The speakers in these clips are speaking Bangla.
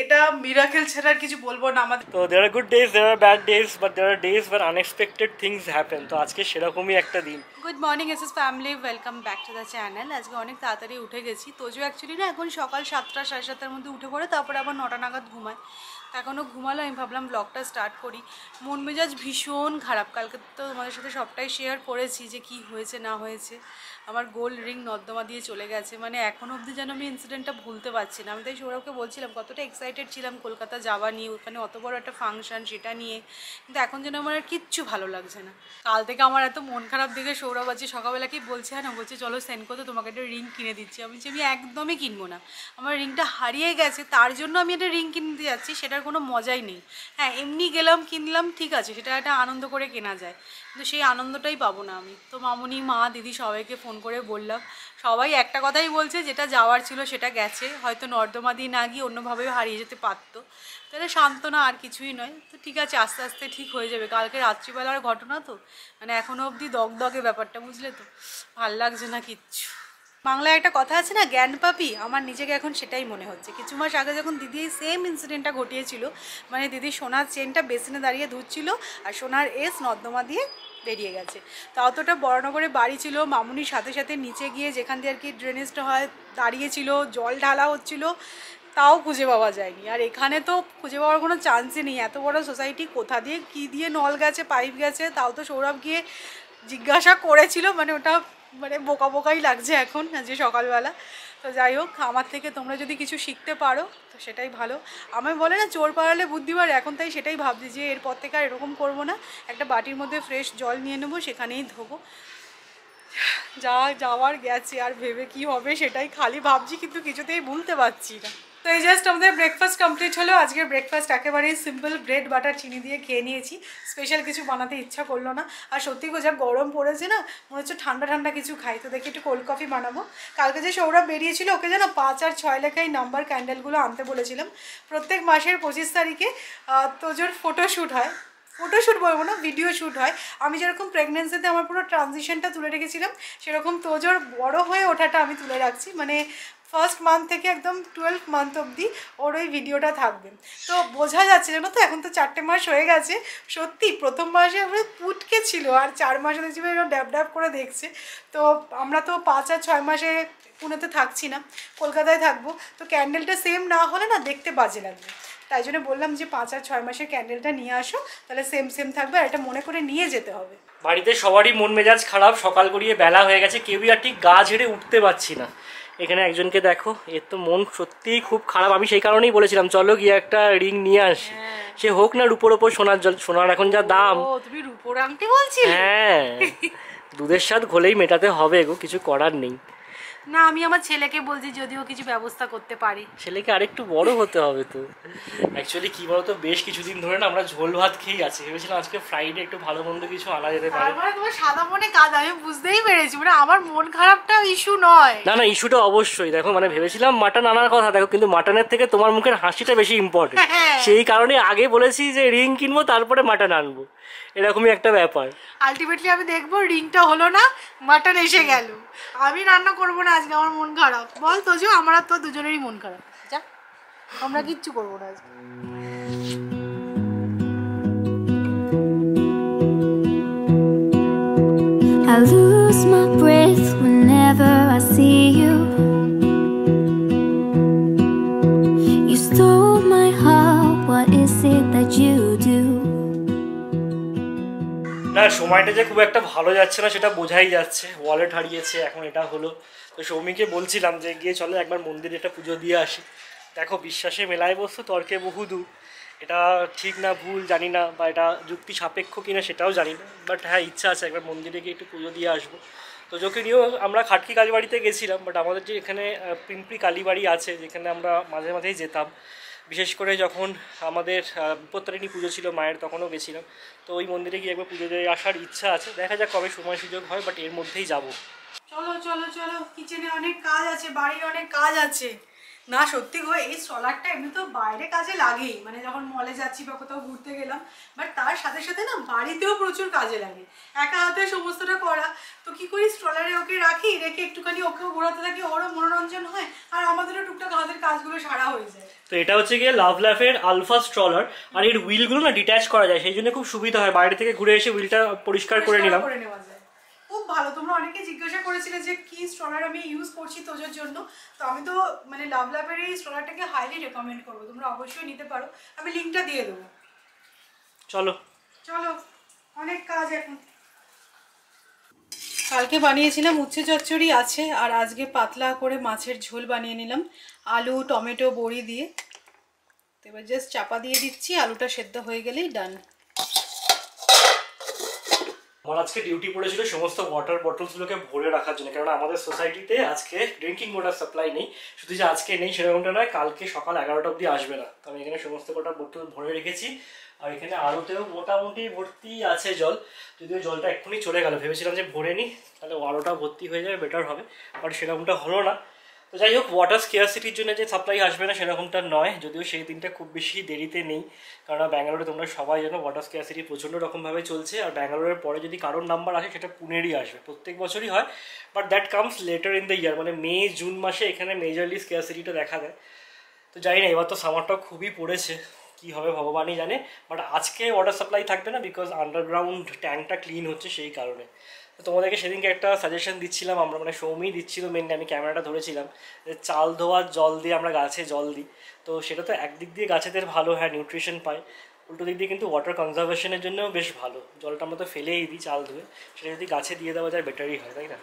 এটা মিরাকেল ছাড়া আর কিছু বলবো না আমাদের তো there good days there are bad days but there are days but unexpected things happen তো আজকে সেরকমই একটা দিন good morning S S family welcome back to the channel আজকে অনেক তাড়াতাড়ি উঠে গেছি তোজো অ্যাকচুয়ালি না এখন সকাল সাতটা সাড়ে সাতটার মধ্যে উঠে পড়ে তারপরে আবার নটা নাগাদ ঘুমায় এখনও ঘুমালো আমি ভাবলাম ব্লগটা স্টার্ট করি মন মেজাজ ভীষণ খারাপ কালকে তো তোমাদের সাথে সবটাই শেয়ার করেছি যে কি হয়েছে না হয়েছে আমার গোল্ড রিং নর্দমা দিয়ে চলে গেছে মানে এখনও অবধি যেন আমি ইনসিডেন্টটা ভুলতে পারছি না আমি তাই সৌরভকে বলছিলাম কতটা এক্সাইটেড ছিলাম কলকাতা যাওয়া নিয়ে ওখানে অত বড় একটা ফাংশন সেটা নিয়ে কিন্তু এখন যেন আমার আর কিচ্ছু ভালো লাগছে না কাল থেকে আমার এত মন খারাপ দেখে সৌরভ আছে সকালবেলাকেই বলছে হ্যাঁ না বলছে চলো সেন্ড করতে তোমাকে একটা রিং কিনে দিচ্ছি আমি বলছি আমি একদমই কিনবো না আমার রিংটা হারিয়ে গেছে তার জন্য আমি একটা রিং কিনতে যাচ্ছি সেটার কোনো মজাই নেই হ্যাঁ এমনি গেলাম কিনলাম ঠিক আছে সেটা একটা আনন্দ করে কেনা যায় কিন্তু সেই আনন্দটাই পাবো না আমি তো মামুনি মা দিদি সবাইকে ফোন করে বললাম সবাই একটা কথাই বলছে যেটা যাওয়ার ছিল সেটা গেছে হয়তো নর্দমা দিয়ে না গিয়ে অন্যভাবে হারিয়ে যেতে পারতো তাহলে সান্ত্বনা আর কিছুই নয় তো ঠিক আছে আস্তে আস্তে ঠিক হয়ে যাবে কালকে রাত্রিবেলার ঘটনা তো মানে এখনও অবধি দগদগে ব্যাপারটা বুঝলে তো ভাল লাগছে না কিচ্ছু বাংলায় একটা কথা আছে না জ্ঞান পাপি আমার নিজেকে এখন সেটাই মনে হচ্ছে কিছু মাস আগে যখন দিদি এই সেম ইনসিডেন্টটা ঘটিয়েছিল মানে দিদি সোনার চেনটা বেসিনে দাঁড়িয়ে ধুচ্ছিল আর সোনার এস নর্দমা দিয়ে বেরিয়ে গেছে তা অতটা বড়নগরে বাড়ি ছিল মামুনির সাথে সাথে নিচে গিয়ে যেখান দিয়ে আর কি ড্রেনেজটা হয় দাঁড়িয়েছিল জল ঢালা হচ্ছিল তাও খুঁজে পাওয়া যায়নি আর এখানে তো খুঁজে পাওয়ার কোনো চান্সই নেই এত বড় সোসাইটি কোথা দিয়ে কী দিয়ে নল গেছে পাইপ গেছে তাও তো সৌরভ গিয়ে জিজ্ঞাসা করেছিল মানে ওটা মানে বোকা বোকাই লাগছে এখন যে সকালবেলা তো যাই হোক আমার থেকে তোমরা যদি কিছু শিখতে পারো তো সেটাই ভালো আমি বলে না চোর পাড়ালে বুদ্ধিবার এখন তাই সেটাই ভাবছি যে এরপর থেকে আর এরকম করবো না একটা বাটির মধ্যে ফ্রেশ জল নিয়ে নেবো সেখানেই ধোবো যা যাওয়ার গেছে আর ভেবে কি হবে সেটাই খালি ভাবছি কিন্তু কিছুতেই ভুলতে পারছি না তো এই জাস্ট আমাদের ব্রেকফাস্ট কমপ্লিট হলো আজকের ব্রেকফাস্ট একেবারেই সিম্পল ব্রেড বাটার চিনি দিয়ে খেয়ে নিয়েছি স্পেশাল কিছু বানাতে ইচ্ছা করলো না আর সত্যি যা গরম পড়েছে না মনে হচ্ছে ঠান্ডা ঠান্ডা কিছু খাই তো দেখি একটু কোল্ড কফি বানাবো কালকে যে সৌরভ বেরিয়েছিল ওকে যেন পাঁচ আর ছয় এই নাম্বার ক্যান্ডেলগুলো আনতে বলেছিলাম প্রত্যেক মাসের পঁচিশ তারিখে তোজোর ফটোশ্যুট হয় ফটোশ্যুট বলবো না ভিডিও শ্যুট হয় আমি যেরকম প্রেগনেন্সিতে আমার পুরো ট্রানজিশনটা তুলে রেখেছিলাম সেরকম তোজোর বড় হয়ে ওঠাটা আমি তুলে রাখছি মানে ফার্স্ট মান্থ থেকে একদম টুয়েলভ মান্থ অবধি ওর ওই ভিডিওটা থাকবে তো বোঝা যাচ্ছে জানো তো এখন তো চারটে মাস হয়ে গেছে সত্যি প্রথম মাসে আমরা পুটকে ছিল আর চার মাসে দেখছি এরকম ড্যাব ড্যাব করে দেখছে তো আমরা তো পাঁচ আর ছয় মাসে পুনেতে থাকছি না কলকাতায় থাকবো তো ক্যান্ডেলটা সেম না হলে না দেখতে বাজে লাগবে তাই জন্য বললাম যে পাঁচ আর ছয় মাসের ক্যান্ডেলটা নিয়ে আসো তাহলে সেম সেম থাকবে আর এটা মনে করে নিয়ে যেতে হবে বাড়িতে সবারই মন মেজাজ খারাপ সকাল গড়িয়ে বেলা হয়ে গেছে কেউই আর ঠিক গা ঝেড়ে উঠতে পারছি না এখানে একজনকে দেখো এর তো মন সত্যিই খুব খারাপ আমি সেই কারণেই বলেছিলাম চলো গিয়ে একটা রিং নিয়ে আস হ্যাঁ। সে হোক না রূপোর ওপর সোনার জল সোনার এখন যা দাম তুমি রূপোর আংটি বলছি হ্যাঁ দুধের স্বাদ ঘোলেই মেটাতে হবে গো কিছু করার নেই না আমি আমার ছেলেকে বলছি যদিও কিছু ব্যবস্থা করতে পারি ছেলেকে আরেকটু বড় হতে হবে তো অ্যাকচুয়ালি কি বলতো বেশ কিছুদিন ধরে না আমরা ঝোল ভাত খেয়ে আছি ভেবেছিলাম আজকে ফ্রাইডে একটু ভালো মন্দ কিছু আনা যেতে পারে মানে তোমার সাদা মনে কাজ আমি বুঝতেই পেরেছি মানে আমার মন খারাপটা ইস্যু নয় না না ইস্যুটা অবশ্যই দেখো মানে ভেবেছিলাম মাটন আনার কথা দেখো কিন্তু মাটনের থেকে তোমার মুখের হাসিটা বেশি ইম্পর্টেন্ট হ্যাঁ। সেই কারণে আগে বলেছি যে রিং কিনবো তারপরে মাটন আনবো এরকমই একটা ব্যাপার আলটিমেটলি আমি দেখবো রিংটা হলো না মাটন এসে গেল আমি রান্না করব না আজকে আমার মন খারাপ বল যে আমার আর তোর দুজনেরই মন খারাপ যা আমরা কিচ্ছু করবো না আজকে I lose my breath whenever I see you. না সময়টা যে খুব একটা ভালো যাচ্ছে না সেটা বোঝাই যাচ্ছে ওয়ালেট হারিয়েছে এখন এটা হলো তো সৌমিকে বলছিলাম যে গিয়ে চলো একবার মন্দিরে এটা পুজো দিয়ে আসি দেখো বিশ্বাসে মেলায় বসতো তর্কে বহুদু এটা ঠিক না ভুল জানি না বা এটা যুক্তি সাপেক্ষ কিনা সেটাও জানি না বাট হ্যাঁ ইচ্ছা আছে একবার মন্দিরে গিয়ে একটু পুজো দিয়ে আসবো তো যোকে নিয়েও আমরা খাটকি কালীবাড়িতে গেছিলাম বাট আমাদের যে এখানে পিম্পি কালীবাড়ি আছে যেখানে আমরা মাঝে মাঝেই যেতাম বিশেষ করে যখন আমাদের বিপত্তারিণী পুজো ছিল মায়ের তখনও গেছিলাম তো ওই মন্দিরে গিয়ে একবার পুজো দিয়ে আসার ইচ্ছা আছে দেখা যাক কবে সময় সুযোগ হয় বাট এর মধ্যেই যাব চলো চলো চলো কিচেনে অনেক কাজ আছে বাড়ির অনেক কাজ আছে না সত্যি গো এই স্ট্রলারটা এমনি তো বাইরে কাজে লাগেই মানে যখন মলে যাচ্ছি বা কোথাও ঘুরতে গেলাম বাট তার সাথে সাথে না বাড়িতেও প্রচুর কাজে লাগে একা হাতে সমস্তটা করা তো কি করি স্ট্রলারে ওকে রাখি রেখে একটুখানি ওকেও ঘোরাতে থাকি ওরও মনোরঞ্জন হয় আর আমাদেরও টুকটাক আমাদের কাজগুলো সারা হয়ে যায় তো এটা হচ্ছে গিয়ে লাভ লাইফের আলফা স্ট্রলার আর এর হুইলগুলো না ডিট্যাচ করা যায় সেই জন্য খুব সুবিধা হয় বাইরে থেকে ঘুরে এসে হুইলটা পরিষ্কার করে নিলাম করে নেওয়া যায় খুব ভালো তোমরা অনেকে জিজ্ঞাসা করেছিলে যে কি স্ট্রলার আমি ইউজ করছি তোজোর জন্য তো আমি তো মানে লাভ লাভের এই স্ট্রলারটাকে হাইলি রেকমেন্ড করবো তোমরা অবশ্যই নিতে পারো আমি লিঙ্কটা দিয়ে দেবো চলো চলো অনেক কাজ এখন কালকে বানিয়েছিলাম উচ্ছে চচ্চড়ি আছে আর আজকে পাতলা করে মাছের ঝোল বানিয়ে নিলাম আলু টমেটো বড়ি দিয়ে তো এবার জাস্ট চাপা দিয়ে দিচ্ছি আলুটা সেদ্ধ হয়ে গেলেই ডান আমার আজকে ডিউটি পড়েছিল সমস্ত ওয়াটার বটলসগুলোকে ভরে রাখার জন্য কারণ আমাদের সোসাইটিতে আজকে ড্রিঙ্কিং ওয়াটার সাপ্লাই নেই শুধু যে আজকে নেই সেরকমটা নয় কালকে সকাল এগারোটা অবধি আসবে না আমি এখানে সমস্ত কটা বোতল ভরে রেখেছি আর এখানে আরোতেও মোটামুটি ভর্তি আছে জল যদিও জলটা এক্ষুনি চলে গেল ভেবেছিলাম যে ভরে নিই তাহলে আরোটা ভর্তি হয়ে যাবে বেটার হবে বাট সেরকমটা হলো না তো যাই হোক ওয়াটার স্কেয়ারসিটির জন্য যে সাপ্লাই আসবে না সেরকমটা নয় যদিও সেই দিনটা খুব বেশি দেরিতে নেই কারণ ব্যাঙ্গালোরে তোমরা সবাই জানো ওয়াটার স্কেয়ারসিটি প্রচণ্ড রকমভাবে চলছে আর ব্যাঙ্গালোরের পরে যদি কারোর নাম্বার আসে সেটা পুনেরই আসবে প্রত্যেক বছরই হয় but that comes later in the year মানে মে জুন মাসে এখানে মেজরলি স্কেয়ারসিটিটা দেখা দেয় তো জানি না এবার তো সামারটা খুবই পড়েছে কি হবে ভগবানই জানে বাট আজকে ওয়াটার সাপ্লাই থাকবে না বিকজ আন্ডারগ্রাউন্ড ট্যাঙ্কটা ক্লিন হচ্ছে সেই কারণে তোমাদেরকে সেদিনকে একটা সাজেশন দিচ্ছিলাম আমরা মানে সৌমি দিচ্ছিল মেনলি আমি ক্যামেরাটা ধরেছিলাম যে চাল ধোয়ার জল দিয়ে আমরা গাছে জল দিই তো সেটা তো একদিক দিয়ে গাছেদের ভালো হ্যাঁ নিউট্রিশন পায় উল্টো দিক দিয়ে কিন্তু ওয়াটার কনজারভেশনের জন্যও বেশ ভালো জলটা আমরা তো ফেলেই দিই চাল ধুয়ে সেটা যদি গাছে দিয়ে দেওয়া যায় বেটারই হয় তাই না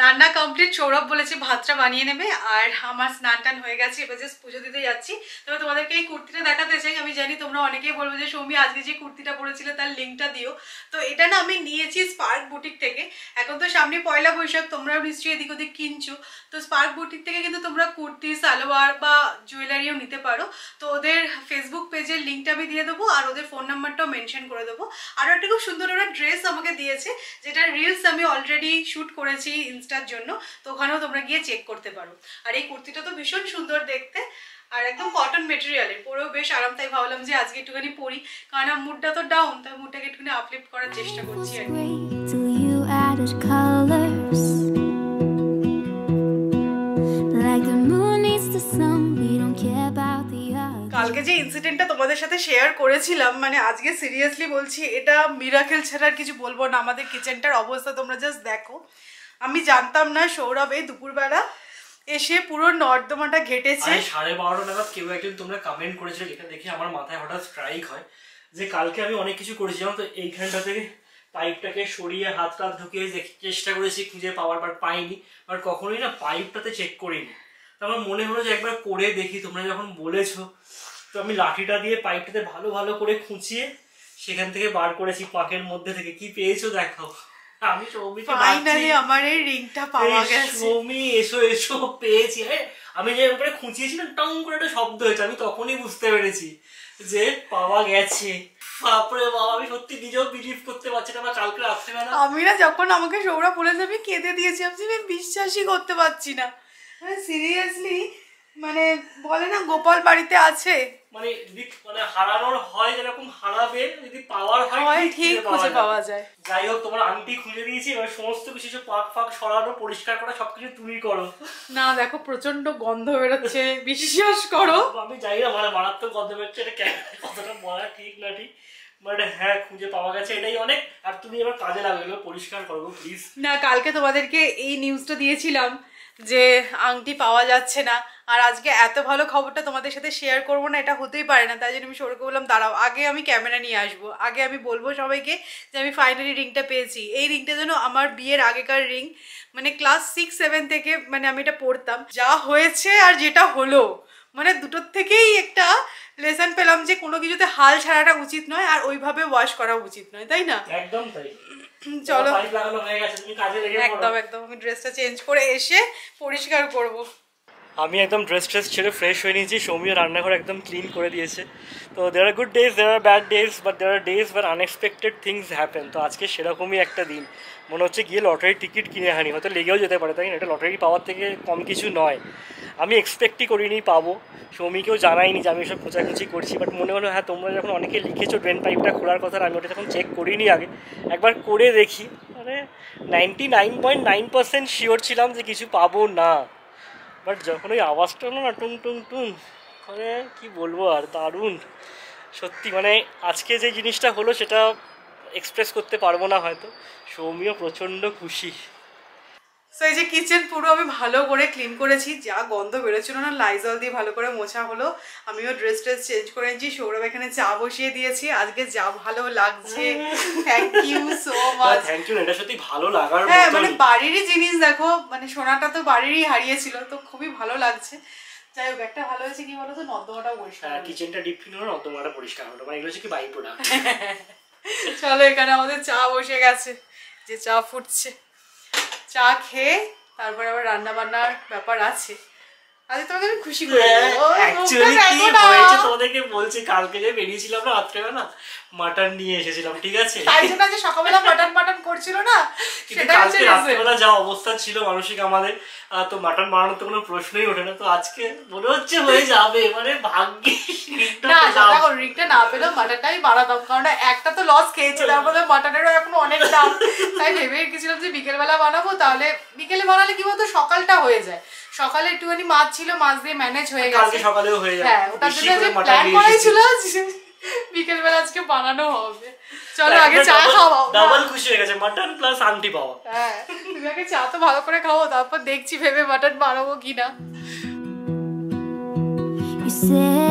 রান্না কমপ্লিট সৌরভ বলেছে ভাতটা বানিয়ে নেবে আর আমার স্নান টান হয়ে গেছে এবার জাস্ট পুজো দিতে যাচ্ছি তবে তোমাদেরকে এই কুর্তিটা দেখাতে চাই আমি জানি তোমরা অনেকেই বলবো যে সৌমি আজকে যে কুর্তিটা পরেছিল তার লিঙ্কটা দিও তো এটা না আমি নিয়েছি স্পার্ক বুটিক থেকে এখন তো সামনে পয়লা বৈশাখ তোমরাও নিশ্চয়ই এদিক ওদিক কিনছো তো স্পার্ক বুটিক থেকে কিন্তু তোমরা কুর্তি সালোয়ার বা জুয়েলারিও নিতে পারো তো ওদের ফেসবুক পেজের লিঙ্কটা আমি দিয়ে দেবো আর ওদের ফোন নাম্বারটাও মেনশন করে দেবো আর একটা খুব সুন্দর ওরা ড্রেস আমাকে দিয়েছে যেটা রিলস আমি অলরেডি শ্যুট করেছি ইনস্টার জন্য তো ওখানেও তোমরা গিয়ে চেক করতে পারো আর এই কুর্তিটা তো ভীষণ সুন্দর দেখতে আর একদম কটন মেটেরিয়ালের পরেও বেশ আরাম তাই ভাবলাম যে আজকে একটুখানি পরি কারণ আমার মুডটা তো ডাউন তাই মুডটাকে একটুখানি আপলিফ্ট করার চেষ্টা করছি আর কালকে যে ইনসিডেন্টটা তোমাদের সাথে শেয়ার করেছিলাম মানে আজকে সিরিয়াসলি বলছি এটা মিরাকেল ছাড়া আর কিছু বলবো না আমাদের কিচেনটার অবস্থা তোমরা জাস্ট দেখো আমি জানতাম না সৌরভ এই দুপুরবেলা এসে পুরো নর্দমাটা ঘেটেছে সাড়ে বারোটা নাগাদ কেউ একজন তোমরা কমেন্ট করেছিল এটা দেখে আমার মাথায় হঠাৎ স্ট্রাইক হয় যে কালকে আমি অনেক কিছু করেছিলাম তো এইখানটা থেকে পাইপটাকে সরিয়ে হাত টাত ঢুকিয়ে চেষ্টা করেছি খুঁজে পাওয়ার বাট পাইনি বাট কখনোই না পাইপটাতে চেক করিনি আমার মনে হলো যে একবার করে দেখি তোমরা যখন বলেছো তো আমি লাঠিটা দিয়ে পাইপটাতে ভালো ভালো করে খুঁচিয়ে সেখান থেকে বার করেছি পাকের মধ্যে থেকে কি পেয়েছো দেখাও আমি সৌমিকে ফাইনালি আমার এই রিংটা পাওয়া গেছে সৌমি এসো এসো পেয়েছি আমি যে উপরে খুঁচিয়েছিলাম টং করে একটা শব্দ হয়েছে আমি তখনই বুঝতে পেরেছি যে পাওয়া গেছে বাপরে বাবা আমি সত্যি নিজেও বিলিভ করতে পারছি না আমার কালকে রাত্রিবেলা আমি না যখন আমাকে সৌরভ বলেছে আমি কেঁদে দিয়েছি আমি বিশ্বাসই করতে পারছি না সিরিয়াসলি মানে, মানে বলে না গোপাল বাড়িতে আছে মানে যদি মানে হারানোর হয় যেরকম হারাবে যদি পাওয়ার হয় ঠিক খুঁজে পাওয়া যায় যাই হোক তোমার আন্টি খুঁজে দিয়েছি এবার সমস্ত কিছু পাক ফাক সরানো পরিষ্কার করা সবকিছু তুমি করো না দেখো প্রচন্ড গন্ধ বেরোচ্ছে বিশ্বাস করো আমি যাই না মানে মারাত্মক গন্ধ বেরোচ্ছে এটা কেন কথাটা বলা ঠিক না ঠিক বাট মানে হ্যাঁ খুঁজে পাওয়া গেছে এটাই অনেক আর তুমি এবার কাজে লাগবে পরিষ্কার করবো প্লিজ না কালকে তোমাদেরকে এই নিউজটা দিয়েছিলাম যে আংটি পাওয়া যাচ্ছে না আর আজকে এত ভালো খবরটা তোমাদের সাথে শেয়ার করবো না এটা হতেই পারে না তাই জন্য আমি সরকে বললাম দাঁড়াও আগে আমি ক্যামেরা নিয়ে আসবো আগে আমি বলবো সবাইকে যে আমি ফাইনালি রিংটা পেয়েছি এই রিংটা যেন আমার বিয়ের আগেকার রিং মানে ক্লাস সিক্স সেভেন থেকে মানে আমি এটা পড়তাম যা হয়েছে আর যেটা হলো মানে দুটোর থেকেই একটা লেসন পেলাম যে কোনো কিছুতে হাল ছাড়াটা উচিত নয় আর ওইভাবে ওয়াশ করা উচিত নয় তাই না একদম তাই চলো একদম একদম আমি ড্রেসটা চেঞ্জ করে এসে পরিষ্কার করবো আমি একদম ড্রেস ট্রেস ছেড়ে ফ্রেশ হয়ে নিয়েছি সৌমিও রান্নাঘর একদম ক্লিন করে দিয়েছে তো there are good days there are bad days but there are days but unexpected things happen তো আজকে সেরকমই একটা দিন মনে হচ্ছে গিয়ে লটারির টিকিট কিনে হানি হয়তো লেগেও যেতে পারে তাই না এটা লটারি পাওয়ার থেকে কম কিছু নয় আমি এক্সপেক্টই করিনি পাবো সৌমিকেও জানাইনি যে আমি এসব খোঁচাখুঁচি করছি বাট মনে হলো হ্যাঁ তোমরা যখন অনেকে লিখেছো ড্রেন পাইপটা খোলার কথা আমি ওটা যখন চেক করিনি আগে একবার করে দেখি মানে ninety nine point nine percent sure ছিলাম যে কিছু পাবো না বাট যখন ওই আওয়াজটা হলো না টুম টুম টুম মানে কি বলবো আর দারুণ সত্যি মানে আজকে যে জিনিসটা হলো সেটা এক্সপ্রেস করতে পারবো না হয়তো সৌমিও প্রচণ্ড খুশি সো এই যে কিচেন পুরো আমি ভালো করে ক্লিন করেছি যা গন্ধ বেরোচ্ছিল না লাইজল দিয়ে ভালো করে মোছা হলো আমিও ড্রেস ট্রেস চেঞ্জ করে নিয়েছি সৌরভ এখানে চা বসিয়ে দিয়েছি আজকে যা ভালো লাগছে thank you so much thank you এটা সত্যি ভালো লাগার হ্যাঁ মানে বাড়িরই জিনিস দেখো মানে সোনাটা তো বাড়িরই হারিয়েছিল তো খুবই ভালো লাগছে যাই হোক একটা ভালো হ্যাঁ, নর্দমাটা পরিষ্কার কিচেনটা পরিষ্কার হলো মানে চলো এখানে আমাদের চা বসে গেছে যে চা ফুটছে চা খেয়ে তারপর আবার রান্না বান্নার ব্যাপার আছে আজকে তোমাকে আমি খুশি করে অ্যাকচুয়ালি কি হয়েছে তোমাদেরকে বলছি কালকে যে বেরিয়েছিলাম না রাত্রেবেলা মাটন নিয়ে এসেছিলাম ঠিক আছে তাই জন্য যে সকালবেলা মাটন মাটন করছিল না সেটা হচ্ছে রাত্রিবেলা যা অবস্থা ছিল মানসিক আমাদের তো মাটন বানানোর তো কোনো প্রশ্নই ওঠে না তো আজকে মনে হচ্ছে হয়ে যাবে মানে ভাগ্যি না আচ্ছা, দেখো রিংটা না পেলেও মাটনটাই আমি বানাতাম কারণ একটা তো লস খেয়েছি তারপরে হ্যাঁ। মাটনেরও এখন অনেক দাম তাই ভেবে রেখেছিলাম যে বিকেলবেলা বানাবো তাহলে বিকেলে বানালে কি বলতো সকালটা হয়ে যায় সকালে একটুখানি মাছ ছিল মাছ দিয়ে ম্যানেজ হয়ে গেছে কালকে সকালেও হয়ে যায় হ্যাঁ ওটার জন্য যে প্ল্যান করাই ছিল বিকেলবেলা আজকে বানানো হবে চলো হ্যাঁ, আগে চা খাওয়া ডাবল খুশি হয়ে গেছে মাটন প্লাস আংটি পাওয়া হ্যাঁ তুমি আগে চা তো ভালো করে খাবো তারপর দেখছি ভেবে মাটন বানাবো কিনা You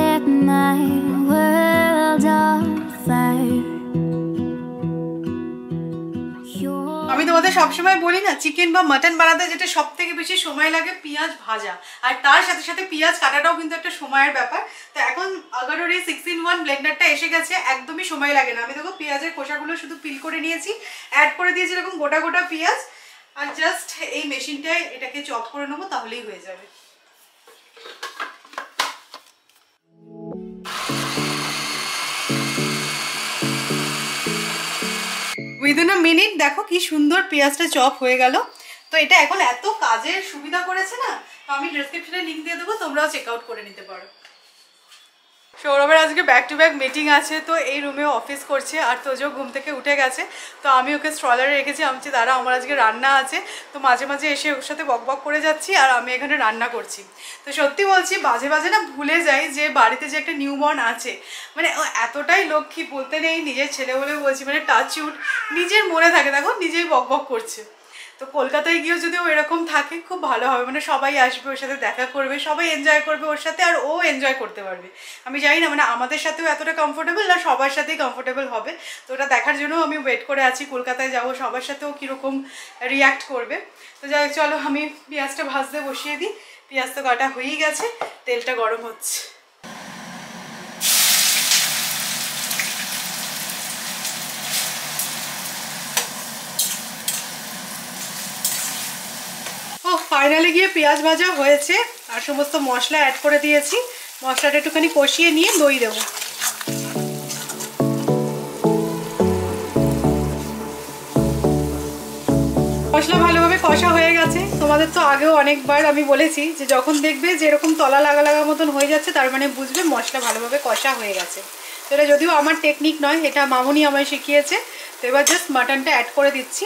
সবসময় বলি না চিকেন বা মাটন বানাতে যেটা সব থেকে বেশি সময় লাগে পেঁয়াজ ভাজা আর তার সাথে সাথে পেঁয়াজ কাটাটাও কিন্তু একটা সময়ের ব্যাপার তো এখন আগারোর এই সিক্স ইন ওয়ান ব্লেন্ডারটা এসে গেছে একদমই সময় লাগে না আমি দেখো পেঁয়াজের খোসাগুলো শুধু পিল করে নিয়েছি অ্যাড করে দিয়েছি এরকম গোটা গোটা পেঁয়াজ আর জাস্ট এই মেশিনটায় এটাকে চপ করে নেবো তাহলেই হয়ে যাবে উইদিন আ মিনিট দেখো কি সুন্দর পেঁয়াজটা চপ হয়ে গেল তো এটা এখন এত কাজের সুবিধা করেছে না তো আমি ডিসক্রিপশনে লিঙ্ক দিয়ে দেবো তোমরাও চেক আউট করে নিতে পারো সৌরভের আজকে ব্যাক টু ব্যাক মিটিং আছে তো এই রুমে অফিস করছে আর তোজো ঘুম থেকে উঠে গেছে তো আমি ওকে স্ট্রলারে রেখেছি আমি দাঁড়া আমার আজকে রান্না আছে তো মাঝে মাঝে এসে ওর সাথে বক বক করে যাচ্ছি আর আমি এখানে রান্না করছি তো সত্যি বলছি বাজে বাজে না ভুলে যাই যে বাড়িতে যে একটা নিউবর্ন আছে মানে এতটাই লক্ষ্মী বলতে নেই নিজের ছেলে বলে বলছি মানে টাচ উঠ নিজের মনে থাকে দেখো নিজেই বক বক করছে তো কলকাতায় গিয়েও যদি ও এরকম থাকে খুব ভালো হবে মানে সবাই আসবে ওর সাথে দেখা করবে সবাই এনজয় করবে ওর সাথে আর ও এনজয় করতে পারবে আমি জানি না মানে আমাদের সাথেও এতটা কমফোর্টেবল না সবার সাথেই কমফোর্টেবল হবে তো ওটা দেখার জন্য আমি ওয়েট করে আছি কলকাতায় যাবো সবার সাথেও কীরকম রিয়াক্ট করবে তো যাই চলো আমি পেঁয়াজটা ভাজতে বসিয়ে দিই পেঁয়াজ তো কাটা হয়েই গেছে তেলটা গরম হচ্ছে ফাইনালে গিয়ে পেঁয়াজ ভাজা হয়েছে আর সমস্ত মশলা অ্যাড করে দিয়েছি মশলাটা একটুখানি কষিয়ে নিয়ে দই দেব মশলা ভালোভাবে কষা হয়ে গেছে তোমাদের তো আগেও অনেকবার আমি বলেছি যে যখন দেখবে যে এরকম তলা লাগা লাগা মতন হয়ে যাচ্ছে তার মানে বুঝবে মশলা ভালোভাবে কষা হয়ে গেছে তো এটা যদিও আমার টেকনিক নয় এটা মামুনি আমায় শিখিয়েছে তো এবার জাস্ট মাটনটা অ্যাড করে দিচ্ছি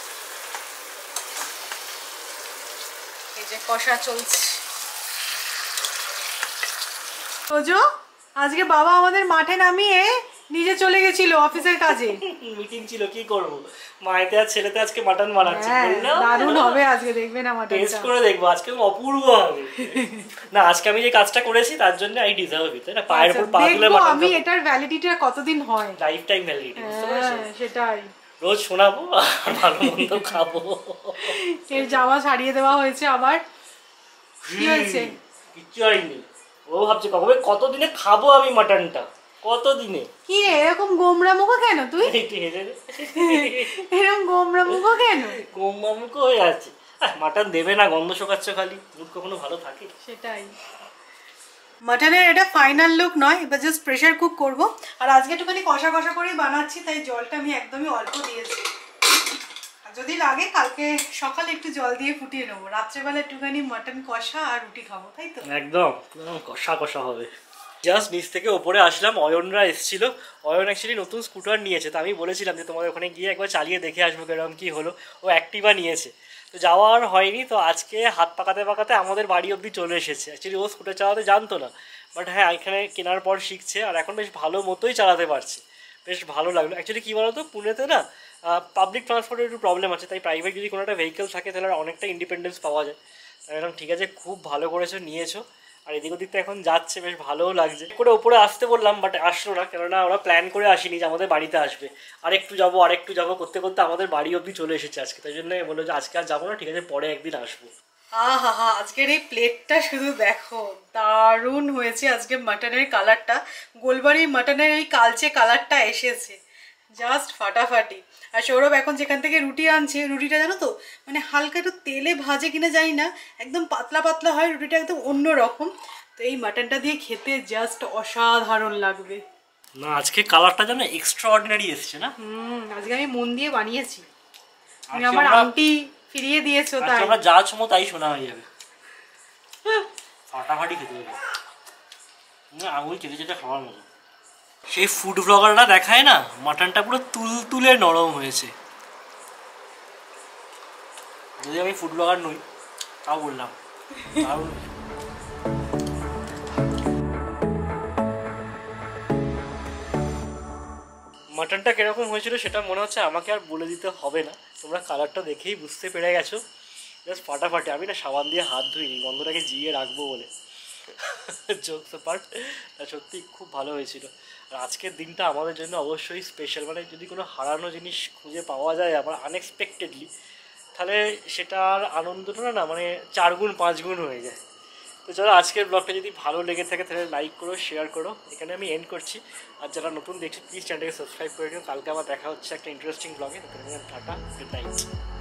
যে কষা চলছে তোজো আজকে বাবা আমাদের মাঠে নামিয়ে নিজে চলে গেছিল অফিসের কাজে মিটিং ছিল কি করব মাইতে আর ছেলেতে আজকে মাটন বানাচ্ছি হ্যাঁ, দারুণ হবে আজকে দেখবেন আমার টেস্ট করে দেখবো আজকে অপূর্ব হবে না আজকে আমি যে কাজটা করেছি তার জন্য আই ডিজার্ভ ইট না পায়ের আচ্ছা, উপর পা তুলে আমি এটার ভ্যালিডিটি কতদিন হয় লাইফ টাইম ভ্যালিডিটি সেটাই রোজ শোনাবো আর ভালো মন্দ খাবো এর জামা ছাড়িয়ে দেওয়া হয়েছে আবার কি হয়েছে কিচ্ছু হয়নি ও ভাবছে কবে কতদিনে খাবো আমি মাটনটা কতদিনে কি এরকম গোমরা মুখো কেন তুই এরকম গোমরা মুখো কেন গোমরা মুখো হয়ে আছে মাটন দেবে না গন্ধ শোকাচ্ছ খালি মুখ কখনো ভালো থাকে সেটাই মাটনের এটা ফাইনাল লুক নয় এবার জাস্ট প্রেশার কুক করবো আর আজকে একটুখানি কষা কষা করেই বানাচ্ছি তাই জলটা আমি একদমই অল্প দিয়েছি আর যদি লাগে কালকে সকালে একটু জল দিয়ে ফুটিয়ে নেবো রাত্রেবেলা একটুখানি মাটন কষা আর রুটি খাবো তাই তো একদম কষা কষা হবে জাস্ট নিচ থেকে ওপরে আসলাম অয়নরা এসেছিল অয়ন অ্যাকচুয়ালি নতুন স্কুটার নিয়েছে তো আমি বলেছিলাম যে তোমার ওখানে গিয়ে একবার চালিয়ে দেখে আসবো কেরম কী হলো ও অ্যাক্টিভা নিয়েছে তো যাওয়া আর হয়নি তো আজকে হাত পাকাতে পাকাতে আমাদের বাড়ি অবধি চলে এসেছে অ্যাকচুয়ালি ও স্কুটার চালাতে জানতো না বাট হ্যাঁ এখানে কেনার পর শিখছে আর এখন বেশ ভালো মতোই চালাতে পারছে বেশ ভালো লাগলো অ্যাকচুয়ালি কী বলতো পুনেতে না পাবলিক ট্রান্সপোর্টের একটু প্রবলেম আছে তাই প্রাইভেট যদি কোনো একটা ভেহিকেল থাকে তাহলে অনেকটা ইন্ডিপেন্ডেন্স পাওয়া যায় তাই ঠিক আছে খুব ভালো করেছো নিয়েছো আর এদিক ওদিক তো এখন যাচ্ছে বেশ ভালোও লাগছে করে ওপরে আসতে বললাম বাট আসলো না কেননা ওরা প্ল্যান করে আসিনি যে আমাদের বাড়িতে আসবে আর একটু যাবো আর একটু যাবো করতে করতে আমাদের বাড়ি অব্দি চলে এসেছে আজকে তাই জন্য বললো যে আজকে আর যাবো না ঠিক আছে পরে একদিন আসবো আহা হা আজকের এই প্লেটটা শুধু দেখো দারুণ হয়েছে আজকে মাটনের কালারটা গোলবাড়ির মাটনের এই কালচে কালারটা এসেছে জাস্ট ফাটাফাটি আর সৌরভ এখন যেখান থেকে রুটি আনছে রুটিটা জানো তো মানে হালকা একটু তেলে ভাজে কিনা জানি না একদম পাতলা পাতলা হয় রুটিটা একদম অন্য রকম তো এই মাটনটা দিয়ে খেতে জাস্ট অসাধারণ লাগবে না আজকে কালারটা যেন এক্সট্রা অর্ডিনারি এসছে না হুম আজকে আমি মন দিয়ে বানিয়েছি আমি আমার আন্টি ফিরিয়ে দিয়েছো তাই আমরা যা ছমো তাই শোনা হয়ে যাবে ফাটাফাটি খেতে হবে আঙুল চেটে চেটে খাওয়ার মতো সেই ফুড ব্লগাররা দেখায় না মাটনটা পুরো তুল তুলে নরম হয়েছে যদি আমি ফুড ব্লগার নই তাও বললাম মাটনটা কীরকম হয়েছিল সেটা মনে হচ্ছে আমাকে আর বলে দিতে হবে না তোমরা কালারটা দেখেই বুঝতে পেরে গেছো জাস্ট ফাটাফাটি আমি না সাবান দিয়ে হাত ধুইনি গন্ধটাকে জিয়ে রাখবো বলে জোক পার্ট সত্যি খুব ভালো হয়েছিল আজকের দিনটা আমাদের জন্য অবশ্যই স্পেশাল মানে যদি কোনো হারানো জিনিস খুঁজে পাওয়া যায় আবার আনএক্সপেক্টেডলি তাহলে সেটার আনন্দটা না মানে চার গুণ পাঁচ গুণ হয়ে যায় তো চলো আজকের ব্লগটা যদি ভালো লেগে থাকে তাহলে লাইক করো শেয়ার করো এখানে আমি এন্ড করছি আর যারা নতুন দেখছি প্লিজ চ্যানেলটাকে সাবস্ক্রাইব করে দিও কালকে আমার দেখা হচ্ছে একটা ইন্টারেস্টিং ব্লগে টাটা গুড নাইট